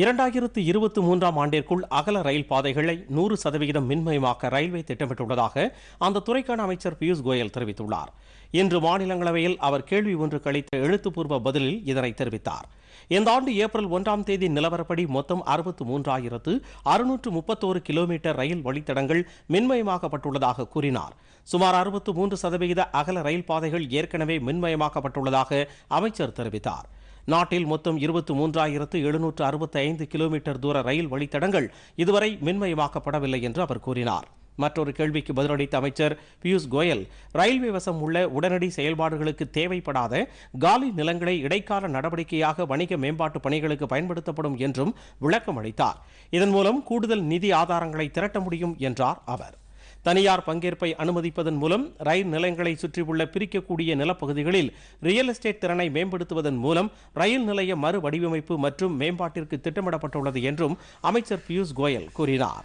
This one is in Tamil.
இரண்டாயிரத்து இருபத்தி மூன்றாம் ஆண்டிற்குள் அகல ரயில் பாதைகளை நூறு சதவிகிதம் மின்மயமாக்க ரயில்வே திட்டமிட்டுள்ளதாக அந்த துறைக்கான அமைச்சர் பியூஷ் கோயல் தெரிவித்துள்ளார் இன்று மாநிலங்களவையில் அவர் கேள்வி ஒன்று கழித்த எழுத்துப்பூர்வ பதிலில் இதனை தெரிவித்தார் இந்த ஆண்டு ஏப்ரல் ஒன்றாம் தேதி நிலவரப்படி மொத்தம் அறுபத்து மூன்றாயிரத்து அறுநூற்று முப்பத்தோரு கிலோமீட்டர் ரயில் வழித்தடங்கள் மின்மயமாக்கப்பட்டுள்ளதாக கூறினார் சுமார் அறுபத்து மூன்று சதவிகித அகல ரயில் பாதைகள் ஏற்கனவே மின்மயமாக்கப்பட்டுள்ளதாக அமைச்சர் தெரிவித்தார் நாட்டில் மொத்தம் இருபத்தி மூன்றாயிரத்து எழுநூற்று அறுபத்தி ஐந்து கிலோமீட்டர் தூர ரயில் வழித்தடங்கள் இதுவரை மின்மயமாக்கப்படவில்லை என்று அவர் கூறினார் மற்றொரு கேள்விக்கு பதிலளித்த அமைச்சர் பியூஷ் கோயல் ரயில்வே வசம் உள்ள உடனடி செயல்பாடுகளுக்கு தேவைப்படாத காலி நிலங்களை இடைக்கால நடவடிக்கையாக வணிக மேம்பாட்டு பணிகளுக்கு பயன்படுத்தப்படும் என்றும் விளக்கம் அளித்தார் இதன் மூலம் கூடுதல் நிதி ஆதாரங்களை திரட்ட முடியும் என்றார் அவர் தனியார் பங்கேற்பை அனுமதிப்பதன் மூலம் ரயில் நிலையங்களை சுற்றியுள்ள பிரிக்கக்கூடிய நிலப்பகுதிகளில் ரியல் எஸ்டேட் திறனை மேம்படுத்துவதன் மூலம் ரயில் நிலைய மறுவடிவமைப்பு மற்றும் மேம்பாட்டிற்கு திட்டமிடப்பட்டுள்ளது என்றும் அமைச்சர் பியூஷ் கோயல் கூறினார்